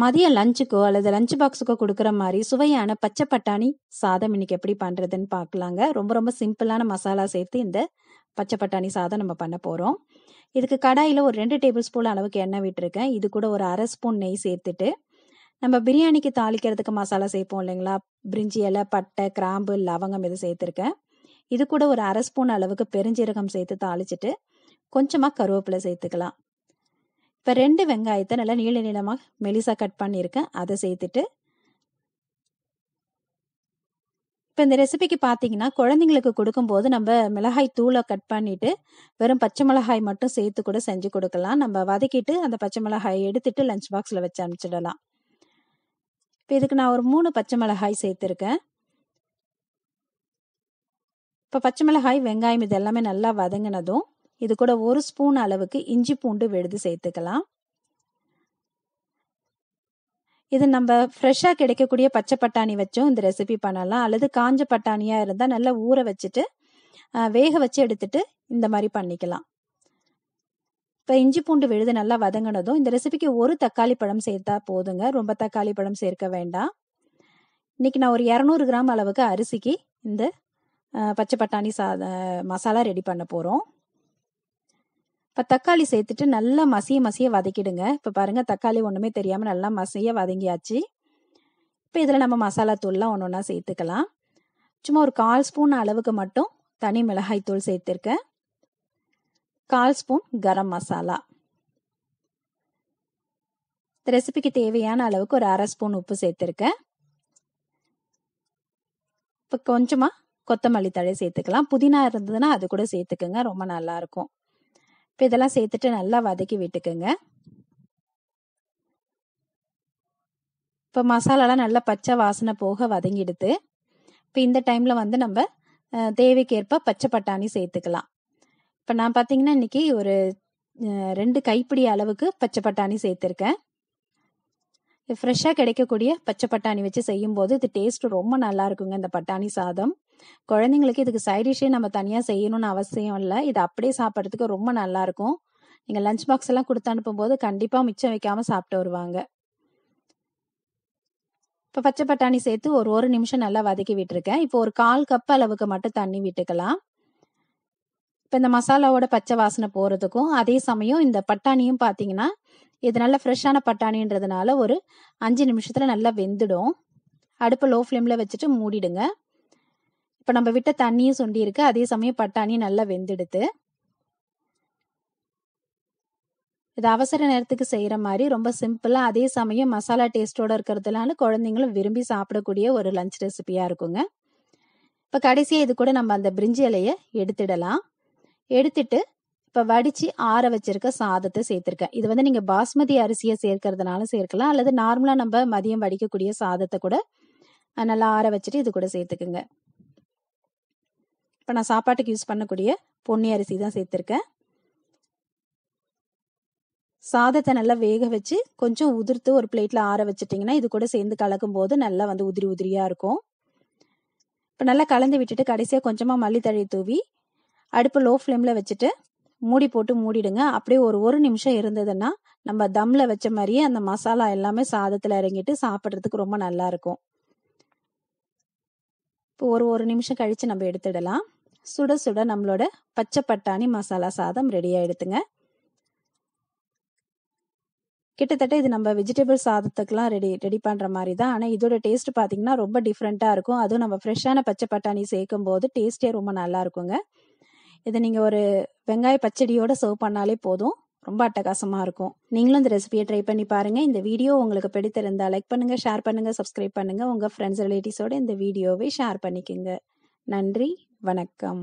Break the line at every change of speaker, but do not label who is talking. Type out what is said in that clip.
மதியம் லஞ்சுக்கோ அல்லது லஞ்ச் பாக்ஸுக்கோ கொடுக்குற மாதிரி சுவையான பச்சை பட்டாணி சாதம் இன்னைக்கு எப்படி பண்ணுறதுன்னு பார்க்கலாங்க ரொம்ப ரொம்ப சிம்பிளான மசாலா சேர்த்து இந்த பச்சை பட்டாணி சாதம் நம்ம பண்ண போகிறோம் இதுக்கு கடாயில் ஒரு ரெண்டு டேபிள் ஸ்பூன் அளவுக்கு எண்ணெய் விட்டுருக்கேன் இது கூட ஒரு அரை ஸ்பூன் நெய் சேர்த்துட்டு நம்ம பிரியாணிக்கு தாளிக்கிறதுக்கு மசாலா சேர்ப்போம் இல்லைங்களா பிரிஞ்சி இலை பட்டை கிராம்பு லவங்கம் இது சேர்த்துருக்கேன் இது கூட ஒரு அரை ஸ்பூன் அளவுக்கு பெருஞ்சீரகம் சேர்த்து தாளிச்சிட்டு கொஞ்சமாக கருவேப்பிலை சேர்த்துக்கலாம் இப்போ ரெண்டு வெங்காயத்தை நல்லா நீள நீளமாக மெலிசாக கட் பண்ணியிருக்கேன் அதை சேர்த்துட்டு இப்போ இந்த ரெசிபிக்கு பார்த்தீங்கன்னா குழந்தைங்களுக்கு கொடுக்கும்போது நம்ம மிளகாய் தூளை கட் பண்ணிவிட்டு வெறும் பச்சை மிளகாய் மட்டும் சேர்த்து கூட செஞ்சு கொடுக்கலாம் நம்ம வதக்கிட்டு அந்த பச்சை மிளகாய் எடுத்துட்டு லஞ்ச் பாக்ஸில் வச்சு அனுப்பிச்சிடலாம் இப்போ இதுக்கு நான் ஒரு மூணு பச்சை மிளகாய் சேர்த்துருக்கேன் இப்போ பச்சை மிளகாய் வெங்காயம் இது எல்லாமே நல்லா வதங்கினதும் இது கூட ஒரு ஸ்பூன் அளவுக்கு இஞ்சி பூண்டு விழுது சேர்த்துக்கலாம் இது நம்ம ஃப்ரெஷ்ஷாக கிடைக்கக்கூடிய பச்சை பட்டாணி வச்சும் இந்த ரெசிபி பண்ணலாம் அல்லது காஞ்ச பட்டாணியாக இருந்தால் நல்லா ஊற வச்சுட்டு வேக வச்சு எடுத்துட்டு இந்த மாதிரி பண்ணிக்கலாம் இப்போ இஞ்சி பூண்டு விழுது நல்லா வதங்கினதும் இந்த ரெசிபிக்கு ஒரு தக்காளி பழம் சேர்த்தா போதுங்க ரொம்ப தக்காளி பழம் சேர்க்க வேண்டாம் இன்னைக்கு நான் ஒரு இரநூறு கிராம் அளவுக்கு அரிசிக்கு இந்த பச்சை பட்டாணி சாத மசாலா ரெடி பண்ண போகிறோம் இப்போ தக்காளி சேர்த்துட்டு நல்லா மசிய மசிய வதக்கிடுங்க இப்போ பாருங்கள் தக்காளி ஒன்றுமே தெரியாமல் நல்லா மசிய வதங்கியாச்சு இப்போ இதில் நம்ம மசாலா தூள்லாம் ஒன்று ஒன்றா சேர்த்துக்கலாம் சும்மா ஒரு கால் ஸ்பூன் அளவுக்கு மட்டும் தனி மிளகாய் தூள் சேர்த்துருக்கேன் கால் ஸ்பூன் கரம் மசாலா இந்த ரெசிபிக்கு தேவையான அளவுக்கு ஒரு அரை ஸ்பூன் உப்பு சேர்த்துருக்கேன் இப்போ கொஞ்சமாக கொத்தமல்லி தழை சேர்த்துக்கலாம் புதினா இருந்ததுன்னா அது கூட சேர்த்துக்கோங்க ரொம்ப நல்லாயிருக்கும் இப்போ இதெல்லாம் சேர்த்துட்டு நல்லா வதக்கி விட்டுக்குங்க இப்போ மசாலாலாம் நல்லா பச்சை வாசனை போக வதங்கிடுது இப்போ இந்த டைமில் வந்து நம்ம தேவைக்கேற்ப பச்சை பட்டாணி சேர்த்துக்கலாம் இப்போ நான் பார்த்தீங்கன்னா இன்னைக்கு ஒரு ரெண்டு கைப்பிடி அளவுக்கு பச்சை பட்டாணி சேர்த்துருக்கேன் ஃப்ரெஷ்ஷாக கிடைக்கக்கூடிய பச்சை பட்டாணி வச்சு செய்யும்போது இது டேஸ்ட் ரொம்ப நல்லா இருக்குங்க இந்த பட்டாணி சாதம் குழந்தைங்களுக்கு இதுக்கு சைடிஷே நம்ம தனியாக செய்யணும்னு அவசியம் இல்லை இது அப்படியே சாப்பிட்றதுக்கு ரொம்ப நல்லாயிருக்கும் நீங்கள் லஞ்ச் பாக்ஸ் எல்லாம் கொடுத்து அனுப்பும்போது கண்டிப்பாக மிச்சம் வைக்காமல் சாப்பிட்டு வருவாங்க இப்போ பச்சை பட்டாணி சேர்த்து ஒரு ஒரு நிமிஷம் நல்லா வதக்கி விட்டுருக்கேன் இப்போ ஒரு கால் கப் அளவுக்கு மட்டும் தண்ணி விட்டுக்கலாம் இப்போ இந்த மசாலாவோட பச்சை வாசனை போகிறதுக்கும் அதே சமயம் இந்த பட்டாணியும் பார்த்தீங்கன்னா இது நல்ல ஃப்ரெஷ்ஷான பட்டாணின்றதுனால ஒரு அஞ்சு நிமிஷத்தில் நல்லா வெந்துடும் அடுப்பு லோ ஃப்ளேமில் வச்சுட்டு மூடிடுங்க இப்போ நம்ம விட்ட தண்ணியும் சொண்டி இருக்கு அதே சமயம் பட்டாணி நல்லா வெந்தெடுத்து இது அவசர நேரத்துக்கு செய்கிற மாதிரி ரொம்ப சிம்பிளாக அதே சமயம் மசாலா டேஸ்ட்டோட இருக்கிறதுனால குழந்தைங்களும் விரும்பி சாப்பிடக்கூடிய ஒரு லஞ்ச் ரெசிபியா இருக்குங்க இப்போ கடைசியாக இது கூட நம்ம அந்த பிரிஞ்சி இலையை எடுத்துடலாம் எடுத்துட்டு இப்போ வடித்து ஆற வச்சிருக்க சாதத்தை சேர்த்துருக்கேன் இது வந்து நீங்கள் பாஸ்மதி அரிசியை சேர்க்கறதுனால சேர்க்கலாம் அல்லது நார்மலாக நம்ம மதியம் வடிக்கக்கூடிய சாதத்தை கூட நல்லா ஆற வச்சுட்டு இது கூட சேர்த்துக்குங்க இப்போ நான் சாப்பாட்டுக்கு யூஸ் பண்ணக்கூடிய பொன்னி அரிசி தான் சேர்த்துருக்கேன் சாதத்தை நல்லா வேக வச்சு கொஞ்சம் உதிர்த்து ஒரு பிளேட்டில் ஆற வச்சிட்டிங்கன்னா இது கூட சேர்ந்து கலக்கும் போது நல்லா வந்து உதிரி உதிரியாக இருக்கும் இப்போ நல்லா கலந்து விட்டுட்டு கடைசியாக கொஞ்சமாக மல்லித்தழை தூவி அடுப்பு லோ ஃப்ளேமில் வச்சுட்டு மூடி போட்டு மூடிடுங்க அப்படியே ஒரு ஒரு நிமிஷம் இருந்ததுன்னா நம்ம தம்ல வச்ச மாதிரியே அந்த மசாலா எல்லாமே சாதத்தில் இறங்கிட்டு சாப்பிட்றதுக்கு ரொம்ப நல்லா இருக்கும் இப்போ ஒரு ஒரு நிமிஷம் கழித்து நம்ம எடுத்துடலாம் சுட சுட நம்மளோட பச்சை பட்டாணி மசாலா சாதம் ரெடி ஆயிடுதுங்க கிட்டத்தட்ட இது நம்ம வெஜிடபிள் சாதத்துக்குலாம் ரெடி ரெடி பண்ணுற மாதிரி தான் ஆனால் இதோட டேஸ்ட் பார்த்தீங்கன்னா ரொம்ப டிஃப்ரெண்ட்டாக இருக்கும் அதுவும் நம்ம ஃப்ரெஷ்ஷான பச்சை பட்டாணி சேர்க்கும் போது டேஸ்டே ரொம்ப நல்லா இருக்குங்க இதை நீங்கள் ஒரு வெங்காய பச்சடியோட சர்வ் பண்ணாலே போதும் ரொம்ப அட்டகாசமாக இருக்கும் நீங்களும் இந்த ரெசிபியை ட்ரை பண்ணி பாருங்கள் இந்த வீடியோ உங்களுக்கு பிடித்திருந்தால் லைக் பண்ணுங்கள் ஷேர் பண்ணுங்கள் சப்ஸ்கிரைப் பண்ணுங்கள் உங்கள் ஃப்ரெண்ட்ஸ் ரிலேட்டிவ்ஸோட இந்த வீடியோவை ஷேர் பண்ணிக்கோங்க நன்றி வணக்கம்